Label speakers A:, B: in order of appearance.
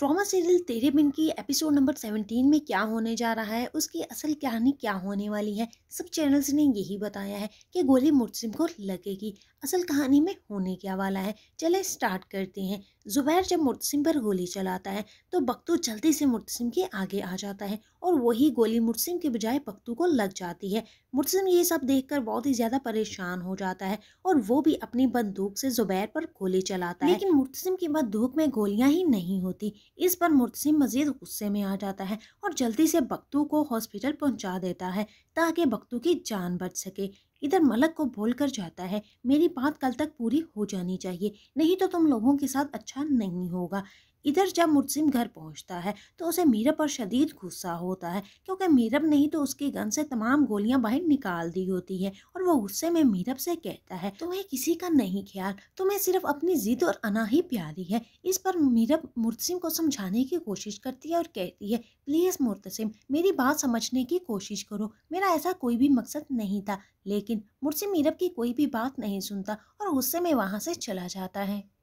A: trauma serial तेरे बिन की episode number seventeen में क्या होने जा रहा है उसकी असल कहानी क्या होने वाली है सब चैनल्स ने यही बताया है कि गोली मुर्सिम को लगेगी असल कहानी में होने क्या वाला है चले स्टार्ट करते हैं ज़ुबैर जब मुर्सिम पर गोली चलाता है तो बख्तू जल्दी से मुर्सिम के आगे आ जाता है और वही गोली मुर्सिम के बजाय बख्तू को लग जाती है मुर्सिम ये सब देखकर बहुत ही ज़्यादा परेशान हो जाता है और वो भी अपनी बंदूक से ज़ुबैर पर गोली चलाता है लेकिन मुर्सिम की बंदूक में गोलियाँ ही नहीं होती इस पर मुर्तसिम मजीद गुस्से में आ जाता है और जल्दी से बक्तू को हॉस्पिटल पहुंचा देता है ताकि बक्तू की जान बच सके इधर मलक को बोल कर जाता है मेरी बात कल तक पूरी हो जानी चाहिए नहीं तो तुम लोगों के साथ अच्छा नहीं होगा इधर जब मुर्सिम घर पहुंचता है तो उसे मीरब पर शदीद गुस्सा होता है क्योंकि मीरब ने ही तो उसकी गन से तमाम गोलियां बाहर निकाल दी होती है और वो गुस्से में मीरब से कहता है तुम्हें तो किसी का नहीं ख्याल तुम्हें सिर्फ अपनी जिद और अना ही प्यारी है इस पर मीरब मुर्तसिम को समझाने की कोशिश करती है और कहती है प्लीज़ मुर्तसिम मेरी बात समझने की कोशिश करो मेरा ऐसा कोई भी मकसद नहीं था लेकिन मुर्तसिम मीरब की कोई भी बात नहीं सुनता और गुस्से में वहाँ से चला जाता है